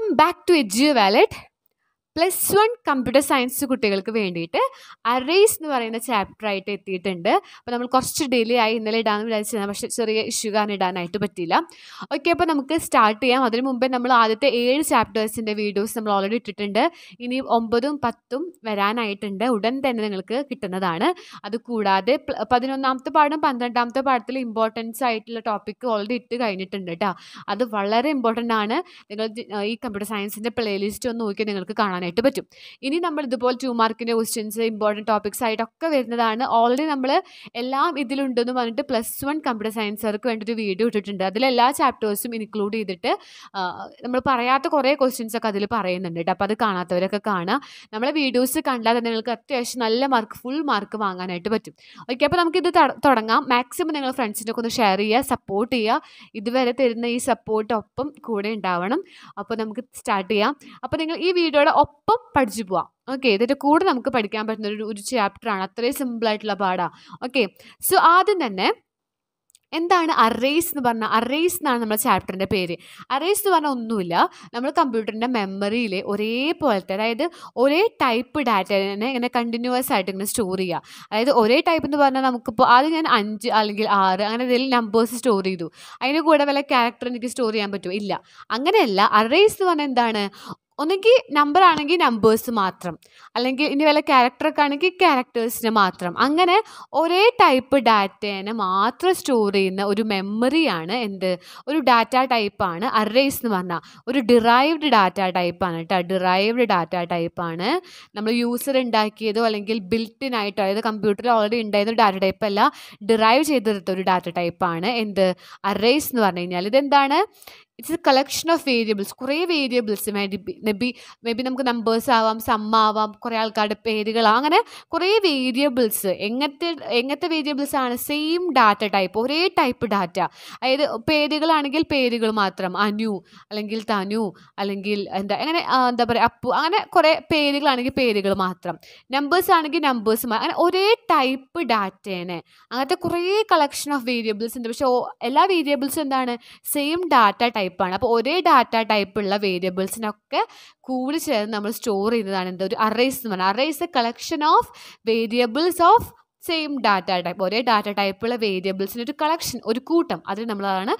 Welcome back to Edgeo Wallet. Plus one computer science കുട്ടികൾക്ക് വേണ്ടിയിട്ട് arrays എന്ന് പറയുന്ന ചാപ്റ്റർ ആയിട്ട് എത്തിയിട്ടുണ്ട് അപ്പോൾ നമ്മൾ കുറച്ച് ഡിലേ ആയി ഇന്നലെ ഇടാമെന്ന് വിചാരിച്ചിരുന്നത് പക്ഷേ ചെറിയ ഇഷ്യൂ കാരണം ഇടാനായിട്ട് പറ്റിയില്ല ഓക്കെ അപ്പോൾ നമുക്ക് സ്റ്റാർട്ട് ചെയ്യാം അതിനു മുമ്പേ നമ്മൾ ആദ്യത്തെ ഏഴ് ചാപ്റ്റേഴ്സിൻ്റെ വീഡിയോസ് നമ്മൾ ഓൾറെഡി ഇട്ടിട്ടുണ്ട് ഇനി ഒമ്പതും പത്തും വരാനായിട്ടുണ്ട് ഉടൻ തന്നെ നിങ്ങൾക്ക് കിട്ടുന്നതാണ് അത് കൂടാതെ പതിനൊന്നാമത്തെ പാഠം പന്ത്രണ്ടാമത്തെ പാഠത്തിൽ ഇമ്പോർട്ടൻസ് ആയിട്ടുള്ള ടോപ്പിക്ക് ഓൾറെഡി ഇട്ട് കഴിഞ്ഞിട്ടുണ്ട് കേട്ടോ അത് വളരെ ഇമ്പോർട്ടൻ്റ് ആണ് നിങ്ങൾ ഈ കമ്പ്യൂട്ടർ സയൻസിൻ്റെ പ്ലേലിസ്റ്റ് ഒന്ന് നോക്കി നിങ്ങൾക്ക് കാണാൻ കാണാനായിട്ട് പറ്റും ഇനി നമ്മൾ ഇതുപോലെ ടു മാർക്കിൻ്റെ ക്വസ്റ്റ്യൻസ് ഇമ്പോർട്ടൻറ്റ് ടോപ്പിക്സ് ആയിട്ടൊക്കെ വരുന്നതാണ് ഓൾറെഡി നമ്മൾ എല്ലാം ഇതിലുണ്ടെന്ന് പറഞ്ഞിട്ട് പ്ലസ് വൺ കമ്പ്യൂട്ടർ സയൻസർക്ക് വേണ്ടിയിട്ട് വീഡിയോ ഇട്ടിട്ടുണ്ട് അതിലെല്ലാ ചാപ്റ്റേഴ്സും ഇൻക്ലൂഡ് ചെയ്തിട്ട് നമ്മൾ പറയാത്ത കുറേ ക്വസ്റ്റ്യൻസ് ഒക്കെ അതിൽ പറയുന്നുണ്ട് കേട്ടോ അപ്പോൾ അത് കാണാത്തവരൊക്കെ കാണാം നമ്മളെ വീഡിയോസ് കണ്ടാൽ തന്നെ നിങ്ങൾക്ക് അത്യാവശ്യം നല്ല മാർക്ക് ഫുൾ മാർക്ക് വാങ്ങാനായിട്ട് പറ്റും ഓക്കെ അപ്പോൾ നമുക്കിത് തുടങ്ങാം മാക്സിമം നിങ്ങൾ ഫ്രണ്ട്സിനൊക്കെ ഒന്ന് ഷെയർ ചെയ്യുക സപ്പോർട്ട് ചെയ്യുക ഇതുവരെ തരുന്ന ഈ സപ്പോർട്ട് ഒപ്പം കൂടെ ഉണ്ടാവണം അപ്പോൾ നമുക്ക് സ്റ്റാർട്ട് ചെയ്യാം അപ്പോൾ നിങ്ങൾ ഈ വീഡിയോയുടെ ഒപ്പം പഠിച്ചു പോവാം ഓക്കെ ഇതിൻ്റെ കൂടെ നമുക്ക് പഠിക്കാൻ പറ്റുന്ന ഒരു ഒരു ചാപ്റ്ററാണ് അത്രയും ആയിട്ടുള്ള പാടാ ഓക്കെ സോ ആദ്യം തന്നെ എന്താണ് അറേസ് എന്ന് പറഞ്ഞാൽ അറേസ് എന്നാണ് നമ്മുടെ ചാപ്റ്ററിൻ്റെ പേര് അറേസ് എന്ന് പറഞ്ഞാൽ ഒന്നുമില്ല നമ്മൾ കമ്പ്യൂട്ടറിൻ്റെ മെമ്മറിയിൽ ഒരേപോലത്തെ അതായത് ഒരേ ടൈപ്പ് ഡാറ്റനെ ഇങ്ങനെ കണ്ടിന്യൂസ് ആയിട്ട് ഇങ്ങനെ സ്റ്റോർ ചെയ്യുക അതായത് ഒരേ ടൈപ്പ് എന്ന് പറഞ്ഞാൽ നമുക്കിപ്പോൾ ആദ്യം ഞാൻ അഞ്ച് അല്ലെങ്കിൽ ആറ് അങ്ങനെ എന്തെങ്കിലും നമ്പേഴ്സ് സ്റ്റോർ ചെയ്തു അതിന് കൂടെ വല്ല ക്യാരക്ടർ എനിക്ക് സ്റ്റോർ ചെയ്യാൻ പറ്റുമോ ഇല്ല അങ്ങനെയല്ല അറേസ് എന്ന് പറഞ്ഞാൽ എന്താണ് ഒന്നെങ്കിൽ നമ്പർ ആണെങ്കിൽ നമ്പേഴ്സ് മാത്രം അല്ലെങ്കിൽ ഇനി വല്ല ക്യാരക്ടറൊക്കെ ആണെങ്കിൽ ക്യാരക്ടേഴ്സിന് മാത്രം അങ്ങനെ ഒരേ ടൈപ്പ് ഡാറ്റേനെ മാത്രം സ്റ്റോർ ചെയ്യുന്ന ഒരു മെമ്മറിയാണ് എന്ത് ഒരു ഡാറ്റ ടൈപ്പാണ് അറേസ് എന്ന് പറഞ്ഞാൽ ഒരു ഡിറൈവ്ഡ് ഡാറ്റ ടൈപ്പാണ് കേട്ടോ ഡിറൈവ്ഡ് ഡാറ്റ ടൈപ്പാണ് നമ്മൾ യൂസർ ഉണ്ടാക്കിയതോ അല്ലെങ്കിൽ ബിൽറ്റിൻ ആയിട്ടോ അതായത് കമ്പ്യൂട്ടറിൽ ഓൾറെഡി ഉണ്ടായിരുന്ന ഡാറ്റ ടൈപ്പ് അല്ല ഡിറൈവ് ചെയ്തെടുത്ത ഒരു ഡാറ്റ ടൈപ്പാണ് എന്ത് അറേസ് എന്ന് പറഞ്ഞു കഴിഞ്ഞാൽ ഇതെന്താണ് it's a collection of variables കുറേ variables may be may be നമുക്ക് നമ്പേഴ്സ് ആവാം സം ആവാം കുറേ ആൾക്കാരുടെ പേരുകൾ അങ്ങനെ കുറേ വേരിയബിൾസ് എങ്ങനത്തെ എങ്ങനത്തെ വേരിയബിൾസ് ആണ് സെയിം ഡാറ്റ ടൈപ്പ് ഒരേ ടൈപ്പ് ഡാറ്റ അതായത് പേരുകളാണെങ്കിൽ പേരുകൾ മാത്രം അനു അല്ലെങ്കിൽ തനു അല്ലെങ്കിൽ എന്താ അങ്ങനെ എന്താ പറയുക അപ്പു അങ്ങനെ കുറേ പേരുകളാണെങ്കിൽ പേരുകൾ മാത്രം നമ്പേഴ്സ് ആണെങ്കിൽ നമ്പേഴ്സ് അങ്ങനെ ഒരേ ടൈപ്പ് ഡാറ്റേനെ അങ്ങനത്തെ കുറേ കളക്ഷൻ ഓഫ് വേരിയബിൾസ് ഉണ്ട് പക്ഷേ എല്ലാ വേരിയബിൾസും എന്താണ് സെയിം ഡാറ്റ ടൈപ്പ് ടൈപ്പാണ് അപ്പോൾ ഒരേ ഡാറ്റ ടൈപ്പുള്ള വേരിയബിൾസിനൊക്കെ കൂടി ചേർന്ന് നമ്മൾ സ്റ്റോർ ചെയ്യുന്നതാണ് എന്താ ഒരു അറേസ് എന്ന് പറഞ്ഞാൽ arrays a collection of variables of same data type ഒരേ ഡാറ്റ ടൈപ്പുള്ള വേരിയബിൾസിൻ്റെ ഒരു കളക്ഷൻ ഒരു കൂട്ടം അതിന് നമ്മളാണ്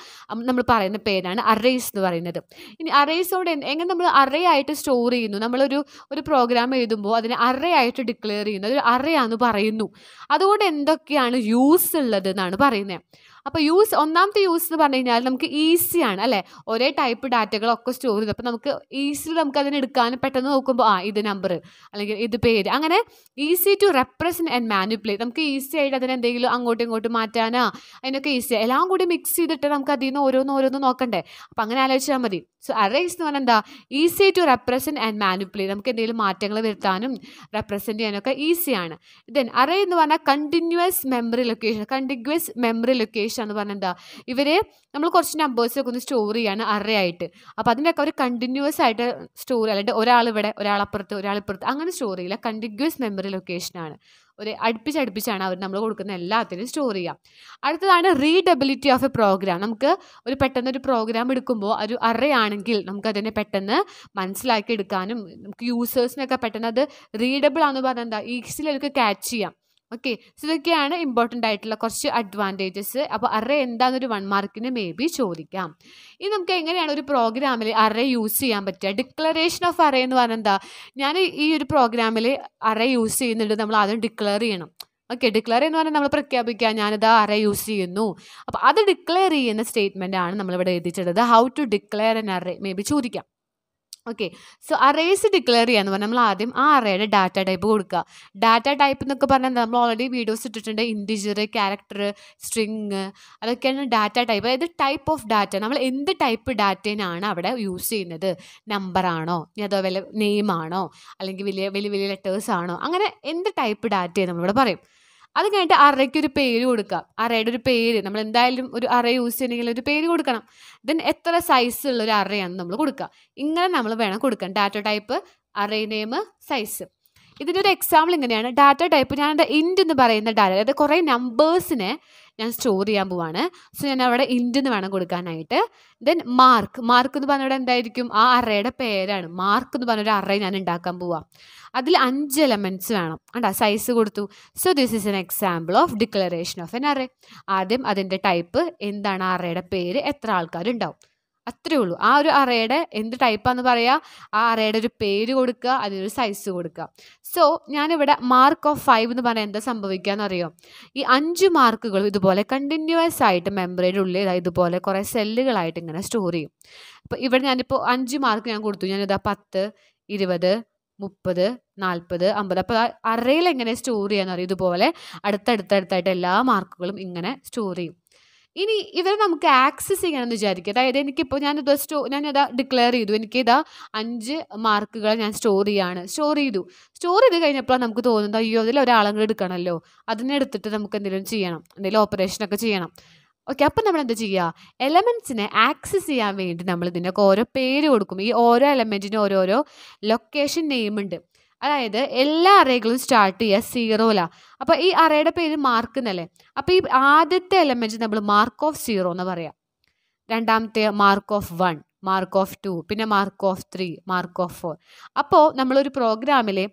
നമ്മൾ പറയുന്ന പേരാണ് അറേസ് എന്ന് പറയുന്നത് ഇനി അറേസോടെ എങ്ങനെ നമ്മൾ അറേ ആയിട്ട് സ്റ്റോർ ചെയ്യുന്നു നമ്മളൊരു ഒരു പ്രോഗ്രാം എഴുതുമ്പോൾ അതിനെ അറേ ആയിട്ട് ഡിക്ലെയർ ചെയ്യുന്നു അതൊരു അറേ ആണെന്ന് പറയുന്നു അതുകൊണ്ട് എന്തൊക്കെയാണ് യൂസ് ഉള്ളത് എന്നാണ് പറയുന്നത് അപ്പോൾ യൂസ് ഒന്നാമത്തെ യൂസ് എന്ന് പറഞ്ഞു കഴിഞ്ഞാൽ നമുക്ക് ഈസിയാണ് അല്ലേ ഒരേ ടൈപ്പ് ഡാറ്റകളൊക്കെ സ്റ്റോർ ചെയ്തു അപ്പോൾ നമുക്ക് ഈസിലി നമുക്ക് അതിനെ എടുക്കാൻ പെട്ടെന്ന് നോക്കുമ്പോൾ ആ ഇത് നമ്പർ അല്ലെങ്കിൽ ഇത് പേര് അങ്ങനെ easy to represent and manipulate നമുക്ക് ഈസി ആയിട്ട് അതിനെ എന്തെങ്കിലും അങ്ങോട്ടും ഇങ്ങോട്ടും മാറ്റാനാ അതിനൊക്കെ ഈസിയാണ് എല്ലാം കൂടി മിക്സ് ചെയ്തിട്ട് നമുക്ക് അതിൽ നിന്ന് ഓരോന്ന് നോക്കണ്ടേ അപ്പം അങ്ങനെ ആലോചിച്ചാൽ മതി സോ അറേസ് എന്ന് പറഞ്ഞാൽ എന്താ easy to represent and manipulate നമുക്ക് എന്തെങ്കിലും മാറ്റങ്ങൾ വരുത്താനും റെപ്രസെൻറ്റ് ചെയ്യാനൊക്കെ ഈസിയാണ് ദെൻ അറേ എന്ന് പറഞ്ഞാൽ continuous memory location continuous memory location എന്ന് പറഞ്ഞാൽ എന്താ ഇവർ നമ്മൾ കുറച്ച് നമ്പേഴ്സൊക്കെ ഒന്ന് സ്റ്റോർ ചെയ്യാണ് അറേ ആയിട്ട് അപ്പോൾ അതിനൊക്കെ അവർ കണ്ടിന്യൂസ് ആയിട്ട് സ്റ്റോർ അല്ലെങ്കിൽ ഒരാൾ ഇവിടെ ഒരാളപ്പുറത്ത് ഒരാളിപ്പുറത്ത് അങ്ങനെ സ്റ്റോർ ചെയ്യില്ല കണ്ടിന്യൂസ് മെമ്മറി ലൊക്കേഷനാണ് ഒരു അടുപ്പിച്ചടുപ്പിച്ചാണ് അവർ നമ്മൾ കൊടുക്കുന്ന എല്ലാത്തിനും സ്റ്റോർ ചെയ്യുക അടുത്തതാണ് റീഡബിലിറ്റി ഓഫ് എ പ്രോഗ്രാം നമുക്ക് ഒരു പെട്ടെന്ന് ഒരു പ്രോഗ്രാം എടുക്കുമ്പോൾ ഒരു അറയാണെങ്കിൽ നമുക്കതിനെ പെട്ടെന്ന് മനസ്സിലാക്കി എടുക്കാനും നമുക്ക് യൂസേഴ്സിനൊക്കെ പെട്ടെന്ന് അത് റീഡബിൾ ആണെന്ന് പറഞ്ഞാൽ എന്താ ഈസിലൊക്കെ ക്യാച്ച് ചെയ്യാം ഓക്കെ സോ ഇതൊക്കെയാണ് ഇമ്പോർട്ടൻ്റ് ആയിട്ടുള്ള കുറച്ച് അഡ്വാൻറ്റേജസ് അപ്പോൾ അറേ എന്താണെന്നൊരു വൺ മാർക്കിന് മേ ബി ചോദിക്കാം ഇനി നമുക്ക് എങ്ങനെയാണ് ഒരു പ്രോഗ്രാമിൽ അറേ യൂസ് ചെയ്യാൻ പറ്റുക ഡിക്ലറേഷൻ ഓഫ് അറേ എന്ന് പറഞ്ഞാൽ എന്താ ഞാൻ ഈ ഒരു പ്രോഗ്രാമിൽ അറേ യൂസ് ചെയ്യുന്നുണ്ട് നമ്മൾ ആദ്യം ഡിക്ലെയർ ചെയ്യണം ഓക്കെ ഡിക്ലെയർ എന്ന് പറഞ്ഞാൽ നമ്മൾ പ്രഖ്യാപിക്കുക ഞാനിത് അറേ യൂസ് ചെയ്യുന്നു അപ്പോൾ അത് ഡിക്ലെയർ ചെയ്യുന്ന സ്റ്റേറ്റ്മെൻ്റ് ആണ് നമ്മളിവിടെ എഴുതിച്ചിട്ടത് how to declare an array may be ചോദിക്കാം ഓക്കെ സോ അറേസ് ഡിക്ലെയർ ചെയ്യാന്ന് പറഞ്ഞാൽ നമ്മൾ ആദ്യം ആ അറേയുടെ ഡാറ്റ ടൈപ്പ് കൊടുക്കുക ഡാറ്റ ടൈപ്പ് എന്നൊക്കെ പറഞ്ഞാൽ നമ്മൾ ഓൾറെഡി വീഡിയോസ് ഇട്ടിട്ടുണ്ട് ഇൻഡിജർ ക്യാരക്ടർ സ്ട്രിങ് അതൊക്കെയാണ് ഡാറ്റ ടൈപ്പ് അതായത് ടൈപ്പ് ഓഫ് ഡാറ്റ നമ്മൾ എന്ത് ടൈപ്പ് ഡാറ്റേനാണ് അവിടെ യൂസ് ചെയ്യുന്നത് നമ്പറാണോ ആണോ അതോ വല്ല ആണോ അല്ലെങ്കിൽ വലിയ വലിയ വലിയ ലെറ്റേഴ്സ് ആണോ അങ്ങനെ എന്ത് ടൈപ്പ് ഡാറ്റയെ നമ്മളിവിടെ പറയും അത് കഴിഞ്ഞിട്ട് അറയ്ക്ക് ഒരു പേര് കൊടുക്കുക അറയുടെ ഒരു പേര് നമ്മൾ എന്തായാലും ഒരു അറ യൂസ് ചെയ്യണമെങ്കിൽ ഒരു പേര് കൊടുക്കണം ദെൻ എത്ര സൈസ് ഉള്ള ഒരു അറയാണ് നമ്മൾ കൊടുക്കുക ഇങ്ങനെ നമ്മൾ വേണം കൊടുക്കാൻ data type array name size ഇതിൻ്റെ ഒരു എക്സാമ്പിൾ ഇങ്ങനെയാണ് ഡാറ്റ ടൈപ്പ് ഞാൻ എൻ്റെ ഇൻഡ് എന്ന് പറയുന്ന ഡാറ്റ അതായത് കുറേ നമ്പേഴ്സിനെ ഞാൻ സ്റ്റോർ ചെയ്യാൻ പോവാണ് സോ ഞാൻ അവിടെ ഇൻഡ് എന്ന് വേണം കൊടുക്കാനായിട്ട് ദെൻ മാർക്ക് മാർക്ക് എന്ന് പറഞ്ഞവിടെ എന്തായിരിക്കും ആ അറയുടെ പേരാണ് മാർക്ക് എന്ന് പറഞ്ഞൊരു അറ ഞാൻ ഉണ്ടാക്കാൻ പോവാം അതിൽ അഞ്ച് എലമെൻറ്റ്സ് വേണം കണ്ടാ സൈസ് കൊടുത്തു so this is an example of declaration of an array ആദ്യം അതിൻ്റെ ടൈപ്പ് എന്താണ് ആ അറയുടെ പേര് എത്ര ആൾക്കാരുണ്ടാവും അത്രേ ഉള്ളൂ ആ ഒരു അറയുടെ എന്ത് ടൈപ്പാന്ന് പറയുക ആ അറയുടെ ഒരു പേര് കൊടുക്കുക അതിനൊരു സൈസ് കൊടുക്കുക സോ ഞാനിവിടെ മാർക്ക് ഓഫ് ഫൈവ് എന്ന് പറഞ്ഞാൽ എന്താ സംഭവിക്കുകയെന്ന് അറിയോ ഈ അഞ്ച് മാർക്കുകൾ ഇതുപോലെ കണ്ടിന്യൂസ് ആയിട്ട് മെമ്പറിയുടെ ഉള്ളിൽ ഇതുപോലെ കുറേ സെല്ലുകളായിട്ട് ഇങ്ങനെ സ്റ്റോർ ചെയ്യും അപ്പോൾ ഇവിടെ ഞാനിപ്പോൾ അഞ്ച് മാർക്ക് ഞാൻ കൊടുത്തു ഞാൻ ഇതാ പത്ത് ഇരുപത് മുപ്പത് നാൽപ്പത് അമ്പത് അപ്പോൾ അറയിൽ എങ്ങനെ സ്റ്റോർ ചെയ്യാന്ന് അറിയാം ഇതുപോലെ അടുത്തടുത്തടുത്തായിട്ട് എല്ലാ മാർക്കുകളും ഇങ്ങനെ സ്റ്റോർ ചെയ്യും ഇനി ഇവരെ നമുക്ക് ആക്സസ് ചെയ്യണമെന്ന് വിചാരിക്കുക അതായത് എനിക്കിപ്പോൾ ഞാനിത് സ്റ്റോ ഞാനിതാ ഡിക്ലെയർ ചെയ്തു ഇതാ അഞ്ച് മാർക്കുകൾ ഞാൻ സ്റ്റോർ ചെയ്യാണ് സ്റ്റോർ ചെയ്തു സ്റ്റോർ ചെയ്ത് കഴിഞ്ഞപ്പോഴാണ് നമുക്ക് തോന്നുന്നത് അയ്യോ അതിൽ കൂടെ എടുക്കണമല്ലോ അതിനെടുത്തിട്ട് നമുക്ക് എന്തെങ്കിലും ചെയ്യണം എന്തെങ്കിലും ഓപ്പറേഷനൊക്കെ ചെയ്യണം ഓക്കെ അപ്പം നമ്മൾ എന്താ ചെയ്യുക എലമെൻറ്റ്സിനെ ആക്സസ് ചെയ്യാൻ വേണ്ടി നമ്മൾ ഇതിനൊക്കെ ഓരോ പേര് കൊടുക്കും ഈ ഓരോ എലമെൻറ്റിനും ഓരോരോ ലൊക്കേഷൻ നെയിം ഉണ്ട് അതായത് എല്ലാ അറേകളും സ്റ്റാർട്ട് ചെയ്യുക സീറോയിലാണ് അപ്പോൾ ഈ അറേയുടെ പേര് മാർക്ക് എന്നല്ലേ അപ്പോൾ ഈ ആദ്യത്തെ എലമെൻറ്റ് നമ്മൾ മാർക്ക് ഓഫ് സീറോ എന്ന് പറയാം രണ്ടാമത്തെ mark of one mark of two പിന്നെ mark of three mark of four അപ്പോൾ നമ്മളൊരു പ്രോഗ്രാമിലെ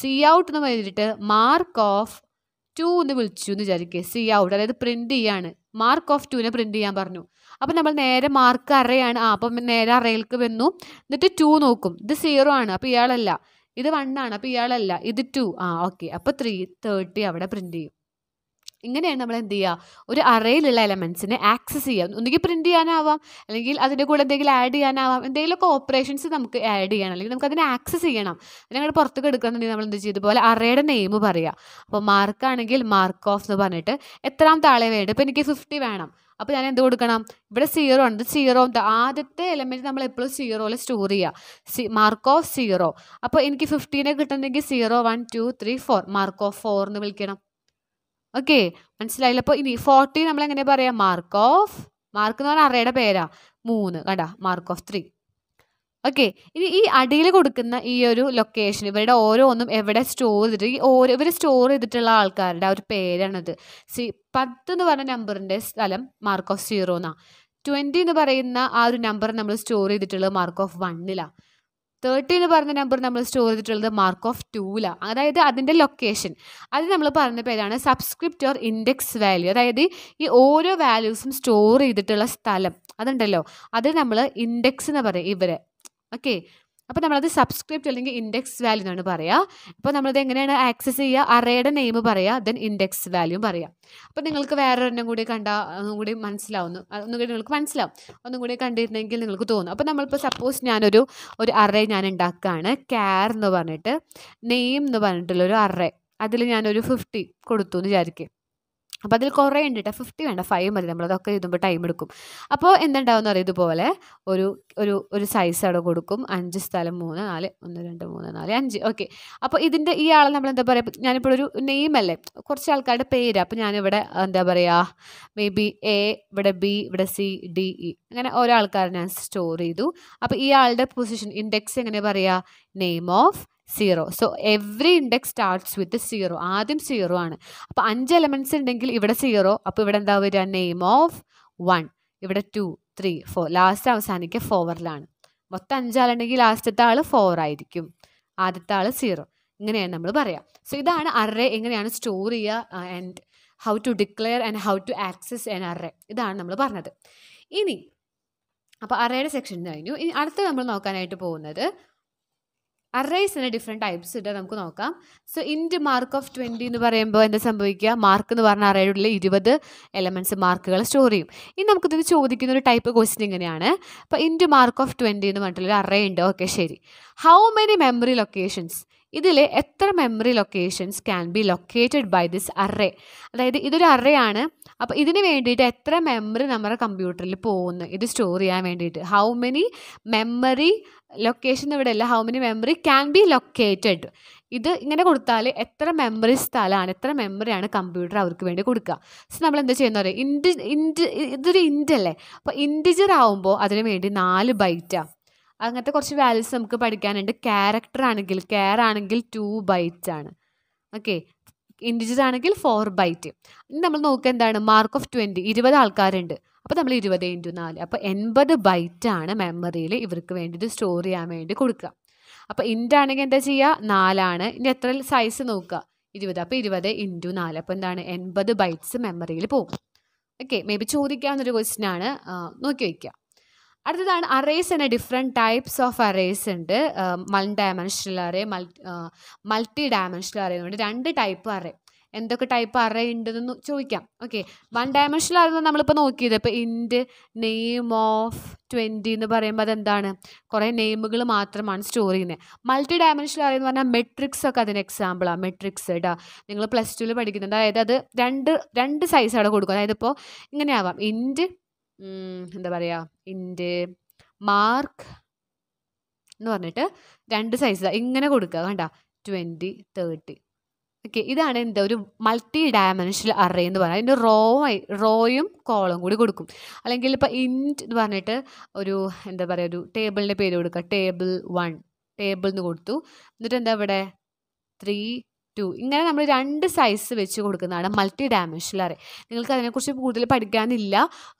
സി ഔട്ട് എന്ന് പറഞ്ഞിട്ട് മാർക്ക് ഓഫ് ടു എന്ന് വിളിച്ചു എന്ന് വിചാരിക്കുക സി ഔട്ട് അതായത് പ്രിൻറ്റ് ചെയ്യാണ് മാർക്ക് ഓഫ് ടുവിനെ പ്രിൻറ്റ് ചെയ്യാൻ പറഞ്ഞു അപ്പം നമ്മൾ നേരെ മാർക്ക് അറയാണ് ആ അപ്പം നേരെ അറയിൽക്ക് വന്നു എന്നിട്ട് ടു നോക്കും ഇത് സീറോ ആണ് അപ്പോൾ ഇയാളല്ല ഇത് ആണ് അപ്പോൾ ഇയാളല്ല ഇത് ടു ആ ഓക്കെ അപ്പോൾ ത്രീ തേർട്ടി അവിടെ പ്രിൻറ്റ് ചെയ്യും ഇങ്ങനെയാണ് നമ്മൾ എന്ത് ചെയ്യുക ഒരു അറയിലുള്ള എലമെൻസിനെ ആക്സസ് ചെയ്യാം ഒന്നുകിൽ പ്രിൻറ്റ് ചെയ്യാനാവാം അല്ലെങ്കിൽ അതിൻ്റെ കൂടെ എന്തെങ്കിലും ആഡ് ചെയ്യാനാവാം എന്തെങ്കിലുമൊക്കെ ഓപ്പറേഷൻസ് നമുക്ക് ആഡ് ചെയ്യണം അല്ലെങ്കിൽ നമുക്ക് അതിനെ ആക്സസ് ചെയ്യണം അതിനങ്ങോട്ട് പുറത്തേക്ക് എടുക്കുകയെന്നുണ്ടെങ്കിൽ നമ്മൾ എന്ത് ചെയ്യും ഇതുപോലെ അറയുടെ നെയിം പറയുക അപ്പോൾ മാർക്കാണെങ്കിൽ മാർക്ക് ഓഫ് എന്ന് പറഞ്ഞിട്ട് എത്രാം താളെ വേണ്ടത് ഇപ്പോൾ എനിക്ക് ഫിഫ്റ്റി വേണം അപ്പോൾ ഞാൻ എന്ത് കൊടുക്കണം ഇവിടെ സീറോ ഉണ്ട് സീറോ ആദ്യത്തെ എലമെൻറ്റ് നമ്മൾ എപ്പോഴും സീറോയിൽ സ്റ്റോർ ചെയ്യുക സി മാർക്ക് ഓഫ് സീറോ അപ്പോൾ എനിക്ക് ഫിഫ്റ്റീനെ കിട്ടുന്നെങ്കിൽ zero one two three four mark of four എന്ന് വിളിക്കണം ഓക്കെ മനസ്സിലായില്ല അപ്പോൾ ഇനി ഫോർട്ടി നമ്മൾ എങ്ങനെ പറയാം മാർക്ക് ഓഫ് മാർക്ക് എന്ന് പറഞ്ഞാൽ അറയുടെ പേരാ മൂന്ന് കണ്ട മാർക്ക് ഓഫ് ത്രീ ഓക്കെ ഇനി ഈ അടിയിൽ കൊടുക്കുന്ന ഈ ഒരു ലൊക്കേഷൻ ഇവരുടെ ഓരോന്നും എവിടെ സ്റ്റോർ ചെയ്തിട്ട് ഈ ഓരോ ഇവർ സ്റ്റോർ ചെയ്തിട്ടുള്ള ആൾക്കാരുടെ ആ ഒരു പേരാണിത് സി പത്ത് എന്ന് പറഞ്ഞ നമ്പറിൻ്റെ സ്ഥലം മാർക്ക് ഓഫ് സീറോ എന്നാണ് ട്വൻറ്റി എന്ന് പറയുന്ന ആ ഒരു നമ്പർ നമ്മൾ സ്റ്റോർ ചെയ്തിട്ടുള്ളത് മാർക്ക് ഓഫ് വണ്ണിലാണ് തേർട്ടി എന്ന് പറഞ്ഞ നമ്പർ നമ്മൾ സ്റ്റോർ ചെയ്തിട്ടുള്ളത് മാർക്ക് ഓഫ് ടൂലാണ് അതായത് അതിൻ്റെ ലൊക്കേഷൻ അത് നമ്മൾ പറഞ്ഞ പേരാണ് സബ്സ്ക്രിപ്റ്റ് ഓർ ഇൻഡെക്സ് വാല്യൂ അതായത് ഈ ഓരോ വാല്യൂസും സ്റ്റോർ ചെയ്തിട്ടുള്ള സ്ഥലം അതുണ്ടല്ലോ അത് നമ്മൾ ഇൻഡെക്സ് എന്ന് പറയും ഇവരെ ഓക്കെ അപ്പോൾ നമ്മളത് സബ്സ്ക്രിപ്റ്റ് അല്ലെങ്കിൽ ഇൻഡെക്സ് വാല്യൂ എന്നാണ് പറയുക അപ്പോൾ നമ്മളത് എങ്ങനെയാണ് ആക്സസ് ചെയ്യുക അറേയുടെ നെയിം പറയുക ദെൻ ഇൻഡെക്സ് വാല്യൂ പറയുക അപ്പോൾ നിങ്ങൾക്ക് വേറെ ഒരെണ്ണം കൂടി കണ്ട ഒന്നും കൂടി മനസ്സിലാവുന്നു ഒന്നും കൂടി നിങ്ങൾക്ക് മനസ്സിലാവും ഒന്നും കൂടി കണ്ടിരുന്നെങ്കിൽ നിങ്ങൾക്ക് തോന്നും അപ്പോൾ നമ്മളിപ്പോൾ സപ്പോസ് ഞാനൊരു ഒരു അറേ ഞാൻ ഉണ്ടാക്കുകയാണ് കെയർ എന്ന് പറഞ്ഞിട്ട് നെയിം എന്ന് പറഞ്ഞിട്ടുള്ളൊരു അറേ അതിൽ ഞാനൊരു ഫിഫ്റ്റി കൊടുത്തു എന്ന് വിചാരിക്കും അപ്പോൾ അതിൽ കുറേ ഉണ്ട് ഫിഫ്റ്റി വേണ്ട ഫൈവ് മതി നമ്മളതൊക്കെ എഴുതുമ്പോൾ ടൈം എടുക്കും അപ്പോൾ എന്തുണ്ടാവും അറിയാം ഇതുപോലെ ഒരു ഒരു ഒരു സൈസ് അവിടെ കൊടുക്കും അഞ്ച് സ്ഥലം മൂന്ന് നാല് ഒന്ന് രണ്ട് മൂന്ന് നാല് അഞ്ച് ഓക്കെ അപ്പോൾ ഇതിൻ്റെ ഈ ആളെ നമ്മൾ എന്താ പറയുക ഞാനിപ്പോൾ ഒരു നെയിം അല്ലേ കുറച്ച് ആൾക്കാരുടെ പേര് അപ്പോൾ ഞാനിവിടെ എന്താ പറയുക മേ ബി എ ഇവിടെ ബി ഇവിടെ സി ഡി ഇ അങ്ങനെ ഓരോ ആൾക്കാരെ ഞാൻ സ്റ്റോർ ചെയ്തു അപ്പോൾ ഈ ആളുടെ പൊസിഷൻ ഇൻഡെക്സ് എങ്ങനെ പറയുക name of zero so every index starts with zero ആദ്യം സീറോ ആണ് അപ്പോൾ അഞ്ച് എലമെൻറ്റ്സ് ഉണ്ടെങ്കിൽ ഇവിടെ സീറോ അപ്പോൾ ഇവിടെ എന്താ വരിക നെയിം ഓഫ് വൺ ഇവിടെ ടു ത്രീ ഫോർ ലാസ്റ്റ് അവസാനിക്കുക ഫോറിലാണ് മൊത്തം അഞ്ചാളുണ്ടെങ്കിൽ ലാസ്റ്റത്തെ ആൾ ഫോർ ആയിരിക്കും ആദ്യത്തെ ആൾ സീറോ ഇങ്ങനെയാണ് നമ്മൾ പറയാം സോ ഇതാണ് അറേ എങ്ങനെയാണ് സ്റ്റോർ ചെയ്യുക and how to declare and how to access an array ഇതാണ് നമ്മൾ പറഞ്ഞത് ഇനി അപ്പോൾ അറേയുടെ സെക്ഷൻ കഴിഞ്ഞു ഇനി അടുത്ത നമ്മൾ നോക്കാനായിട്ട് പോകുന്നത് അറേസിന് ഡിഫറെൻറ്റ് ടൈപ്സ് ഉണ്ട് നമുക്ക് നോക്കാം so int mark of twenty എന്ന് പറയുമ്പോൾ എന്താ സംഭവിക്കുക മാർക്ക് എന്ന് പറഞ്ഞ അറയുടെ ഇരുപത് എലമെൻറ്റ്സ് മാർക്കുകൾ സ്റ്റോർ ചെയ്യും ഇനി നമുക്കിതിന് ചോദിക്കുന്ന ഒരു ടൈപ്പ് ക്വസ്റ്റ്യൻ ഇങ്ങനെയാണ് അപ്പോൾ ഇൻറ്റ് മാർക്ക് ഓഫ് ട്വൻറ്റി എന്ന് പറഞ്ഞിട്ടുള്ള അറേ ഉണ്ട് ഓക്കെ ശരി ഹൗ മെനി മെമ്മറി ലൊക്കേഷൻസ് ഇതിൽ എത്ര memory locations can be located by this array അതായത് ഇതൊരു അറേ ആണ് അപ്പോൾ ഇതിന് വേണ്ടിയിട്ട് എത്ര മെമ്മറി നമ്മുടെ കമ്പ്യൂട്ടറിൽ പോകുന്നു ഇത് സ്റ്റോർ ചെയ്യാൻ വേണ്ടിയിട്ട് ഹൗ മെനി മെമ്മറി ലൊക്കേഷൻ ഇവിടെ അല്ല how many memory can be located ഇത് ഇങ്ങനെ കൊടുത്താൽ എത്ര മെമ്മറി സ്ഥലമാണ് എത്ര മെമ്മറിയാണ് കമ്പ്യൂട്ടർ അവർക്ക് വേണ്ടി കൊടുക്കുക സോ നമ്മൾ എന്താ ചെയ്യുന്ന പറയുക ഇൻഡി ഇൻഡ് ഇതൊരു ഇൻഡ് അല്ലേ അപ്പോൾ ഇൻഡിജർ ആവുമ്പോൾ അതിന് വേണ്ടി നാല് ബൈറ്റാണ് അങ്ങനത്തെ കുറച്ച് വാല്യൂസ് നമുക്ക് പഠിക്കാനുണ്ട് ക്യാരക്ടർ ആണെങ്കിൽ കെയർ ആണെങ്കിൽ ടു ബൈറ്റ് ആണ് ഓക്കെ ഇൻഡിജിറ്റ് ആണെങ്കിൽ ഫോർ ബൈ ഇനി നമ്മൾ നോക്കുക എന്താണ് മാർക്ക് ഓഫ് ട്വൻറ്റി ഇരുപത് ആൾക്കാരുണ്ട് അപ്പോൾ നമ്മൾ ഇരുപത് ഇൻറ്റു നാല് അപ്പോൾ എൺപത് ആണ് മെമ്മറിയിൽ ഇവർക്ക് വേണ്ടിയിട്ട് സ്റ്റോർ ചെയ്യാൻ വേണ്ടി കൊടുക്കുക അപ്പോൾ ഇൻറ്റ് ആണെങ്കിൽ എന്താ ചെയ്യുക നാലാണ് ഇനി എത്ര സൈസ് നോക്കുക ഇരുപത് അപ്പോൾ ഇരുപത് ഇൻറ്റു നാല് അപ്പോൾ എന്താണ് എൺപത് ബൈറ്റ്സ് മെമ്മറിയിൽ പോകും ഓക്കെ മേ ബി ചോദിക്കാവുന്നൊരു ക്വസ്റ്റിനാണ് ആണ് നോക്കി വയ്ക്കുക അടുത്തതാണ് അറേസ് എന്ന ഡിഫറെൻറ്റ് ടൈപ്സ് ഓഫ് അറേസ് ഉണ്ട് multi dimensional array multi multi dimensional array ഉണ്ട് രണ്ട് ടൈപ്പ് അറേ എന്തൊക്കെ ടൈപ്പ് അറേ ഉണ്ടെന്ന് ചോദിക്കാം ഓക്കെ വൺ ഡയമെൻഷനൽ അറേ നമ്മളിപ്പോൾ നോക്കിയത് ഇപ്പോൾ ഇൻഡ് നെയിം ഓഫ് ട്വൻറ്റി എന്ന് പറയുമ്പോൾ അതെന്താണ് കുറേ നെയിമുകൾ മാത്രമാണ് സ്റ്റോർ ചെയ്യുന്നത് മൾട്ടി ഡയമെൻഷനൽ അറേ എന്ന് പറഞ്ഞാൽ മെട്രിക്സ് ഒക്കെ അതിന് എക്സാമ്പിളാണ് മെട്രിക്സ് കേട്ടോ നിങ്ങൾ പ്ലസ് ടുവിൽ പഠിക്കുന്നുണ്ട് അതായത് അത് രണ്ട് രണ്ട് സൈസ് അവിടെ കൊടുക്കും അതായത് ഇപ്പോൾ ഇങ്ങനെയാവാം ഇൻഡ് എന്താ പറയുക ഇൻ്റെ മാർക്ക് എന്ന് പറഞ്ഞിട്ട് രണ്ട് സൈസ് ഇങ്ങനെ കൊടുക്കുക കണ്ട ട്വൻറ്റി തേർട്ടി ഓക്കെ ഇതാണ് എന്താ ഒരു മൾട്ടി ഡയമെൻഷണൽ അറേ എന്ന് പറയുന്നത് അതിൻ്റെ റോ റോയും കോളും കൂടി കൊടുക്കും അല്ലെങ്കിൽ ഇപ്പോൾ ഇൻറ്റ് എന്ന് പറഞ്ഞിട്ട് ഒരു എന്താ പറയുക ഒരു ടേബിളിൻ്റെ പേര് കൊടുക്കുക ടേബിൾ വൺ ടേബിൾ എന്ന് കൊടുത്തു എന്നിട്ട് എന്താ ഇവിടെ ത്രീ ടു ഇങ്ങനെ നമ്മൾ രണ്ട് സൈസ് വെച്ച് കൊടുക്കുന്നതാണ് മൾട്ടി ഡയമെൻഷണൽ അറേ നിങ്ങൾക്ക് അതിനെക്കുറിച്ച് കൂടുതൽ പഠിക്കാനില്ല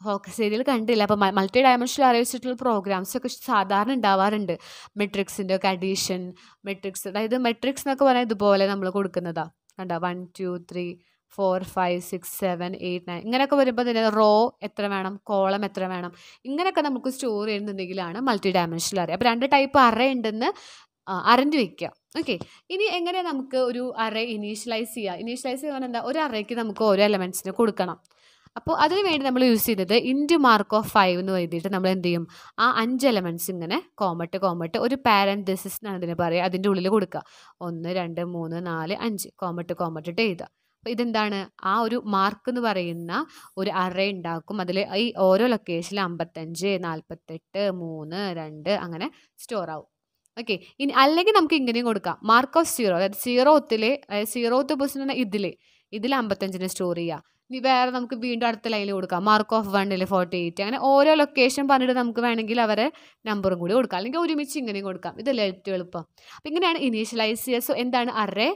ഫോക്കസ് ഏരിയയിൽ കണ്ടില്ല അപ്പോൾ മൾട്ടി ഡയമെൻഷണൽ അറേ വെച്ചിട്ടുള്ള പ്രോഗ്രാംസ് ഒക്കെ സാധാരണ ഉണ്ടാവാറുണ്ട് മെട്രിക്സിൻ്റെ ഒക്കെ അഡീഷൻ മെട്രിക്സ് അതായത് മെട്രിക്സ് എന്നൊക്കെ പറഞ്ഞാൽ ഇതുപോലെ നമ്മൾ കൊടുക്കുന്നതാണ് കണ്ടോ one two three four five six seven eight nine ഇങ്ങനെയൊക്കെ വരുമ്പോൾ ഇതിൻ്റെ റോ എത്ര വേണം കോളം എത്ര വേണം ഇങ്ങനെയൊക്കെ നമുക്ക് സ്റ്റോർ ചെയ്യുന്നുണ്ടെങ്കിലാണ് മൾട്ടി ഡയമെൻഷണൽ അറേ അപ്പോൾ രണ്ട് ടൈപ്പ് അറേ ഉണ്ടെന്ന് അറിഞ്ഞു വയ്ക്കുക ഓക്കെ ഇനി എങ്ങനെ നമുക്ക് ഒരു അറേ ഇനീഷ്യലൈസ് ചെയ്യുക ഇനീഷ്യലൈസ് ചെയ്യുക എന്താ ഒരു അറേക്ക് നമുക്ക് ഓരോ എലമെൻറ്റ്സിന് കൊടുക്കണം അപ്പോൾ അതിന് വേണ്ടി നമ്മൾ യൂസ് ചെയ്തത് ഇൻറ്റു മാർക്ക് ഓഫ് ഫൈവ് എന്ന് എഴുതിയിട്ട് നമ്മൾ എന്ത് ചെയ്യും ആ അഞ്ച് എലമെൻറ്റ്സ് ഇങ്ങനെ കോമട്ട് കോമട്ട് ഒരു പാരൻതെസിസ് എന്നാണ് ഇതിന് പറയുക അതിൻ്റെ ഉള്ളിൽ കൊടുക്കുക ഒന്ന് രണ്ട് മൂന്ന് നാല് അഞ്ച് കോമട്ട് കോമട്ടിട്ട് എഴുതുക അപ്പോൾ ഇതെന്താണ് ആ ഒരു മാർക്ക് എന്ന് പറയുന്ന ഒരു അറേ ഉണ്ടാക്കും അതിൽ ഈ ഓരോ ലൊക്കേഷനിൽ അമ്പത്തഞ്ച് നാൽപ്പത്തെട്ട് മൂന്ന് രണ്ട് അങ്ങനെ സ്റ്റോർ ആവും ഓക്കെ ഇനി അല്ലെങ്കിൽ നമുക്ക് ഇങ്ങനെയും കൊടുക്കാം മാർക്ക് ഓഫ് സീറോ അതായത് സീറോത്തിലെ അതായത് സീറോത്ത് എന്ന ഇതിൽ ഇതിൽ അമ്പത്തഞ്ചിനെ സ്റ്റോർ ചെയ്യുക ഇനി വേറെ നമുക്ക് വീണ്ടും അടുത്ത ലൈനിൽ കൊടുക്കാം മാർക്ക് ഓഫ് വണ്ണിൽ ഫോർട്ടി എയ്റ്റ് അങ്ങനെ ഓരോ ലൊക്കേഷൻ പറഞ്ഞിട്ട് നമുക്ക് വേണമെങ്കിൽ അവരെ നമ്പറും കൂടി കൊടുക്കാം അല്ലെങ്കിൽ ഒരുമിച്ച് ഇങ്ങനെയും കൊടുക്കാം ഇതല്ലേ ഏറ്റവും എളുപ്പം അപ്പം ഇങ്ങനെയാണ് ഇനീഷ്യലൈസ് ചെയ്യുക സോ എന്താണ് അറേ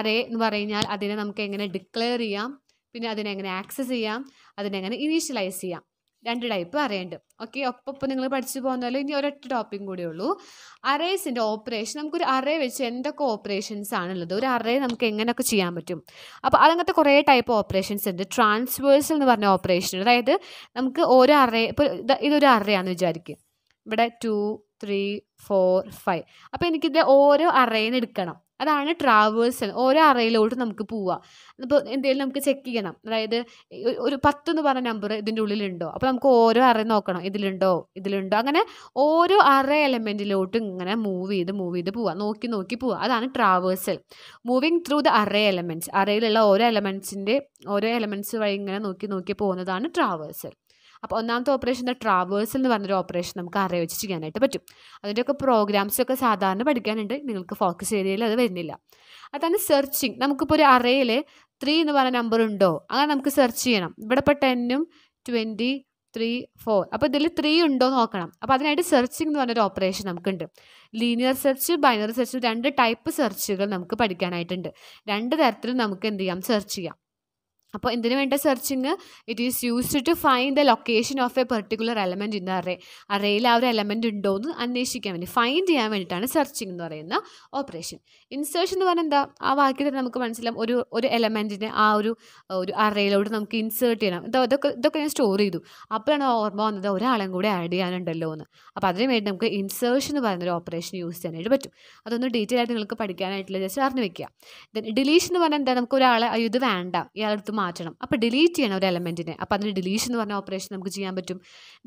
അറേ എന്ന് പറഞ്ഞാൽ അതിനെ നമുക്ക് എങ്ങനെ ഡിക്ലെയർ ചെയ്യാം പിന്നെ അതിനെങ്ങനെ ആക്സസ് ചെയ്യാം അതിനെങ്ങനെ ഇനീഷ്യലൈസ് ചെയ്യാം രണ്ട് ടൈപ്പ് അറിയുന്നുണ്ട് ഓക്കെ ഒപ്പം ഒപ്പം നിങ്ങൾ പഠിച്ചു പോകുന്നല്ലോ ഇനി ഒരൊറ്റ ടോപ്പിക് കൂടെ ഉള്ളൂ അറേസിൻ്റെ ഓപ്പറേഷൻ നമുക്കൊരു അറേ വെച്ച് എന്തൊക്കെ ഓപ്പറേഷൻസ് ആണുള്ളത് ഒരു അറേ നമുക്ക് എങ്ങനെയൊക്കെ ചെയ്യാൻ പറ്റും അപ്പോൾ അതങ്ങനത്തെ കുറേ ടൈപ്പ് ഓപ്പറേഷൻസ് ഉണ്ട് ട്രാൻസ്വേഴ്സൽ എന്ന് പറഞ്ഞ ഓപ്പറേഷൻ അതായത് നമുക്ക് ഓരോ അറേ ഇപ്പോൾ ഇതൊരു അറേ ആണെന്ന് ഇവിടെ ടു ത്രീ ഫോർ ഫൈവ് അപ്പോൾ എനിക്കിത് ഓരോ അറേന്ന് എടുക്കണം അതാണ് ട്രാവേഴ്സൽ ഓരോ അറയിലോട്ട് നമുക്ക് പോവാം അപ്പോൾ എന്തെങ്കിലും നമുക്ക് ചെക്ക് ചെയ്യണം അതായത് ഒരു പത്ത് എന്ന് പറഞ്ഞ നമ്പർ ഇതിൻ്റെ ഉള്ളിലുണ്ടോ അപ്പോൾ നമുക്ക് ഓരോ അറ നോക്കണം ഇതിലുണ്ടോ ഇതിലുണ്ടോ അങ്ങനെ ഓരോ അറ എലമെൻറ്റിലോട്ട് ഇങ്ങനെ മൂവ് ചെയ്ത് മൂവ് ചെയ്ത് പോവാം നോക്കി നോക്കി പോവുക അതാണ് traversal moving through the array elements അറയിലുള്ള ഓരോ എലമെൻറ്റ്സിൻ്റെ ഓരോ എലമെൻറ്റ്സ് വഴി ഇങ്ങനെ നോക്കി നോക്കി പോകുന്നതാണ് ട്രാവേഴ്സൽ അപ്പോൾ ഒന്നാമത്തെ ഓപ്പറേഷൻ ദ ട്രാവേഴ്സൽ എന്ന് പറഞ്ഞൊരു ഓപ്പറേഷൻ നമുക്ക് അറിയിച്ച് ചെയ്യാനായിട്ട് പറ്റും അതിൻ്റെയൊക്കെ പ്രോഗ്രാംസൊക്കെ സാധാരണ പഠിക്കാനുണ്ട് നിങ്ങൾക്ക് ഫോക്കസ് ഏരിയയിൽ അത് വരുന്നില്ല അതാണ് സെർച്ചിങ് നമുക്കിപ്പോൾ ഒരു അറയിൽ ത്രീ എന്ന് പറഞ്ഞ നമ്പർ ഉണ്ടോ അങ്ങനെ നമുക്ക് സെർച്ച് ചെയ്യണം ഇവിടെ ഇപ്പോൾ ടെന്നും ട്വൻറ്റി ത്രീ ഫോർ അപ്പോൾ ഇതിൽ ത്രീ ഉണ്ടോ നോക്കണം അപ്പോൾ അതിനായിട്ട് സെർച്ചിങ് എന്ന് പറഞ്ഞൊരു ഓപ്പറേഷൻ നമുക്കുണ്ട് ലീനിയർ സെർച്ച് ബൈനറി സെർച്ച് രണ്ട് ടൈപ്പ് സെർച്ചുകൾ നമുക്ക് പഠിക്കാനായിട്ടുണ്ട് രണ്ട് തരത്തിലും നമുക്ക് എന്ത് ചെയ്യാം സെർച്ച് ചെയ്യാം അപ്പോൾ എന്തിനു വേണ്ട searching it is used to find the location of a particular element in the array അറേയിൽ ആ ഒരു എലമെൻറ്റ് ഉണ്ടോ എന്ന് അന്വേഷിക്കാൻ വേണ്ടി ഫൈൻഡ് ചെയ്യാൻ വേണ്ടിയിട്ടാണ് സെർച്ചിങ് എന്ന് പറയുന്ന ഓപ്പറേഷൻ ഇൻസേർഷൻ എന്ന് പറഞ്ഞാൽ എന്താ ആ വാക്കിൽ തന്നെ നമുക്ക് മനസ്സിലാവും ഒരു ഒരു എലമെൻറ്റിനെ ആ ഒരു ഒരു അറേയിലോട്ട് നമുക്ക് ഇൻസേർട്ട് ചെയ്യണം ഇതൊക്കെ ഇതൊക്കെ ഞാൻ സ്റ്റോർ ചെയ്തു അപ്പോഴാണ് ഓർമ്മ വന്നത് ഒരാളെയും കൂടെ ആഡ് ചെയ്യാനുണ്ടല്ലോ എന്ന് അപ്പോൾ അതിനു വേണ്ടി നമുക്ക് ഇൻസേർഷൻ എന്ന് പറയുന്ന ഒരു ഓപ്പറേഷൻ യൂസ് ചെയ്യാനായിട്ട് പറ്റും അതൊന്ന് ഡീറ്റെയിൽ ആയിട്ട് നിങ്ങൾക്ക് പഠിക്കാനായിട്ടുള്ള ജസ്റ്റ് അറിഞ്ഞു വെക്കുക ദെൻ ഡിലീഷൻ എന്ന് പറഞ്ഞാൽ എന്താ നമുക്ക് ഒരാളെ ഇത് വേണ്ട ഇയാളെടുത്ത് മാറ്റണം അപ്പോൾ ഡിലീറ്റ് ചെയ്യണം ഒരു എലമെൻറ്റിനെ അപ്പോൾ അതിന് ഡിലീഷൻ എന്ന് പറഞ്ഞ ഓപ്പറേഷൻ നമുക്ക് ചെയ്യാൻ പറ്റും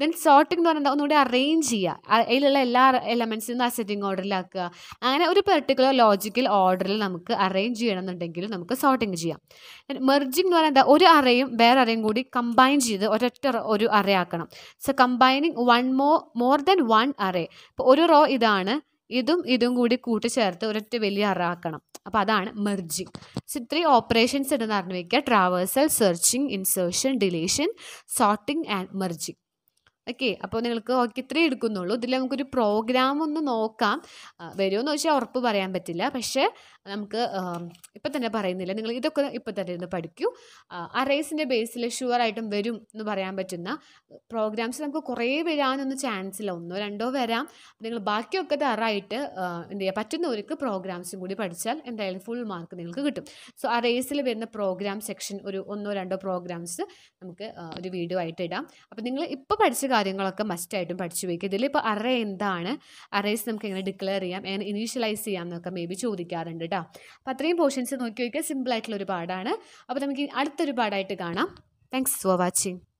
ദെൻ സോർട്ടിംഗ് എന്ന് പറഞ്ഞാൽ ഒന്നുകൂടി അറേഞ്ച് ചെയ്യുക അതിലുള്ള എല്ലാ എലമെൻറ്റ്സും അസെറ്റിംഗ് ഓർഡറിലാക്കുക അങ്ങനെ ഒരു പെർട്ടിക്കുലർ ലോജിക്കൽ ഓർഡറിൽ നമുക്ക് അറേഞ്ച് ചെയ്യണമെന്നുണ്ടെങ്കിൽ നമുക്ക് സോർട്ടിംഗ് ചെയ്യാം മെർജിങ് എന്ന് പറയുന്നത് ഒരു അറയും വേറെ അറയും കൂടി കമ്പൈൻ ചെയ്ത് ഒരൊറ്റ ഒരു അറയാക്കണം so combining one mo more than one array ഇപ്പോൾ ഒരു റോ ഇതാണ് ഇതും ഇതും കൂടി കൂട്ടിച്ചേർത്ത് ഒരൊറ്റ വലിയ അറ ആക്കണം അപ്പോൾ അതാണ് മെർജിങ് സോ ഇത്രയും ഓപ്പറേഷൻസ് ഉണ്ടെന്ന് പറഞ്ഞു വയ്ക്കുക traversal searching insertion deletion sorting and merging okay അപ്പോൾ നിങ്ങൾക്ക് ഓക്കെ ഇത്രയും എടുക്കുന്നുള്ളൂ ഇതിൽ നമുക്കൊരു പ്രോഗ്രാം ഒന്ന് നോക്കാം വരുമെന്ന് ചോദിച്ചാൽ ഉറപ്പ് പറയാൻ പറ്റില്ല പക്ഷേ നമുക്ക് ഇപ്പം തന്നെ പറയുന്നില്ല നിങ്ങൾ ഇതൊക്കെ ഇപ്പം തന്നെ ഇരുന്ന് പഠിക്കൂ അറേസിൻ്റെ ബേസിൽ ഷുവറായിട്ടും വരും എന്ന് പറയാൻ പറ്റുന്ന പ്രോഗ്രാംസ് നമുക്ക് കുറേ വരാനൊന്നും ചാൻസ് ഇല്ല ഒന്നോ രണ്ടോ വരാം നിങ്ങൾ ബാക്കിയൊക്കെ തറായിട്ട് എന്ത് ചെയ്യുക പറ്റുന്നവർക്ക് പ്രോഗ്രാംസും കൂടി പഠിച്ചാൽ എന്തായാലും ഫുൾ മാർക്ക് നിങ്ങൾക്ക് കിട്ടും സോ അറേസിൽ വരുന്ന പ്രോഗ്രാം സെക്ഷൻ ഒരു ഒന്നോ രണ്ടോ പ്രോഗ്രാംസ് നമുക്ക് ഒരു വീഡിയോ ആയിട്ട് ഇടാം അപ്പോൾ നിങ്ങൾ ഇപ്പോൾ പഠിച്ച കാര്യങ്ങളൊക്കെ മസ്റ്റായിട്ടും പഠിച്ചു വയ്ക്കും ഇതിലിപ്പോൾ അറേ എന്താണ് അറേസ് നമുക്ക് എങ്ങനെ ഡിക്ലെയർ ചെയ്യാം എങ്ങനെ ഇനീഷ്യലൈസ് ചെയ്യാം എന്നൊക്കെ മേ ബി ചോദിക്കാറുണ്ട് കേട്ടോ അപ്പം അത്രയും പോർഷൻസ് നോക്കി നോക്കിയാൽ സിമ്പിളായിട്ടുള്ള ഒരു പാടാണ് അപ്പോൾ നമുക്ക് അടുത്തൊരു പാടായിട്ട് കാണാം താങ്ക്സ് ഫോർ വാച്ചിങ്